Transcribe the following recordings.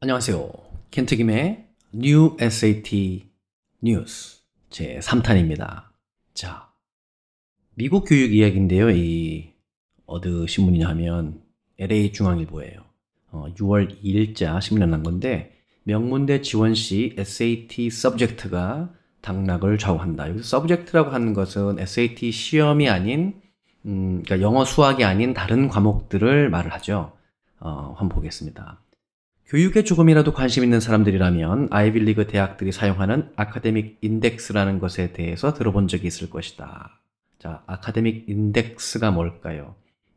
안녕하세요. 켄트김의 New SAT News 제 3탄입니다. 자, 미국 교육 이야기인데요. 이 어느 신문이냐 하면 LA 중앙일보예요. 어, 6월 2일자 신문에 난 건데 명문대 지원 시 SAT 서브젝트가 당락을 좌우한다. 여기서 서브젝트라고 하는 것은 SAT 시험이 아닌 음, 그러니까 영어 수학이 아닌 다른 과목들을 말을 하죠. 어, 한번 보겠습니다. 교육에 조금이라도 관심 있는 사람들이라면 아이빌리그 대학들이 사용하는 아카데믹 인덱스라는 것에 대해서 들어본 적이 있을 것이다. 자, 아카데믹 인덱스가 뭘까요?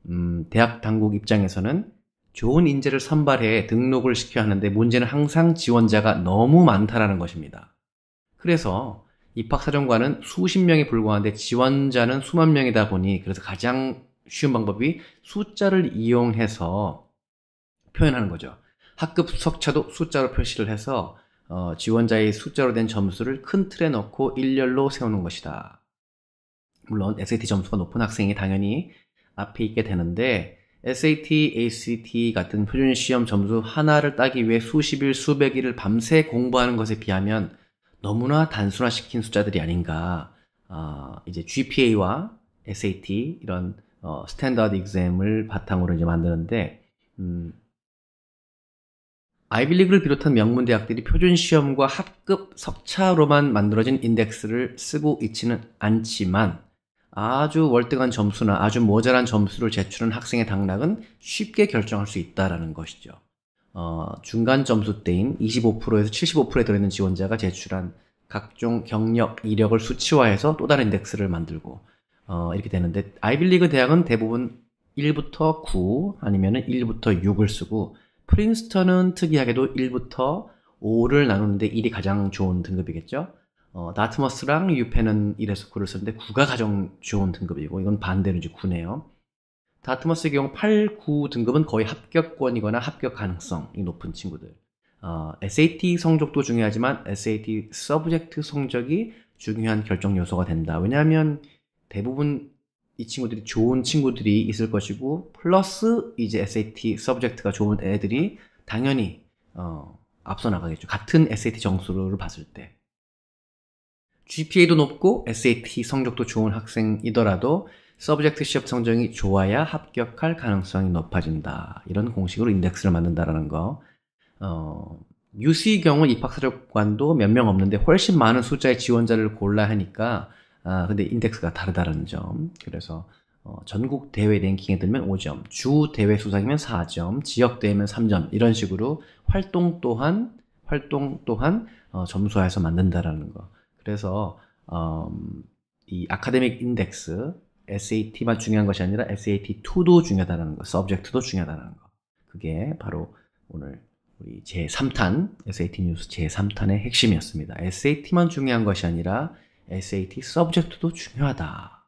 음, 대학 당국 입장에서는 좋은 인재를 선발해 등록을 시켜야 하는데 문제는 항상 지원자가 너무 많다라는 것입니다. 그래서 입학사정관은 수십 명에 불과한데 지원자는 수만 명이다 보니 그래서 가장 쉬운 방법이 숫자를 이용해서 표현하는 거죠. 학급 수석차도 숫자로 표시를 해서 어, 지원자의 숫자로 된 점수를 큰 틀에 넣고 일렬로 세우는 것이다. 물론 SAT 점수가 높은 학생이 당연히 앞에 있게 되는데 SAT, ACT 같은 표준 시험 점수 하나를 따기 위해 수십일, 수백일을 밤새 공부하는 것에 비하면 너무나 단순화시킨 숫자들이 아닌가. 어, 이제 GPA와 SAT 이런 어, 스탠다드 익셈을 바탕으로 이제 만드는데 음, 아이빌리그를 비롯한 명문 대학들이 표준 시험과 합급 석차로만 만들어진 인덱스를 쓰고 있지는 않지만 아주 월등한 점수나 아주 모자란 점수를 제출한 학생의 당락은 쉽게 결정할 수 있다라는 것이죠. 어, 중간 점수대인 25%에서 75%에 들어있는 지원자가 제출한 각종 경력, 이력을 수치화해서 또 다른 인덱스를 만들고 어, 이렇게 되는데 아이빌리그 대학은 대부분 1부터 9 아니면 1부터 6을 쓰고 프린스턴은 특이하게도 1부터 5를 나누는데 1이 가장 좋은 등급이겠죠. 어, 다트머스랑 유펜은 1에서 9를 쓰는데 9가 가장 좋은 등급이고 이건 반대로 이제 9네요. 다트머스의 경우 8, 9 등급은 거의 합격권이거나 합격 가능성이 높은 친구들. 어, SAT 성적도 중요하지만 SAT 서브젝트 성적이 중요한 결정 요소가 된다. 왜냐하면 대부분 이 친구들이 좋은 친구들이 있을 것이고 플러스 이제 SAT 서브젝트가 좋은 애들이 당연히 어, 앞서 나가겠죠. 같은 SAT 점수를 봤을 때 GPA도 높고 SAT 성적도 좋은 학생이더라도 서브젝트 시험 성적이 좋아야 합격할 가능성이 높아진다. 이런 공식으로 인덱스를 만든다라는 거. 어, UC 경우 입학사정관도 몇 명 없는데 훨씬 많은 숫자의 지원자를 골라 하니까 아, 근데 인덱스가 다르다는 점. 그래서 어, 전국 대회 랭킹에 들면 5점, 주 대회 수상이면 4점, 지역 대회면 3점 이런 식으로 활동 또한 활동 또한 어, 점수화해서 만든다라는 거. 그래서 어, 이 아카데믹 인덱스 SAT만 중요한 것이 아니라 SAT2도 중요하다는 거, 서브젝트도 중요하다는 거. 그게 바로 오늘 우리 제3탄 SAT 뉴스 제3탄의 핵심이었습니다. SAT만 중요한 것이 아니라 SAT 서브젝트도 중요하다.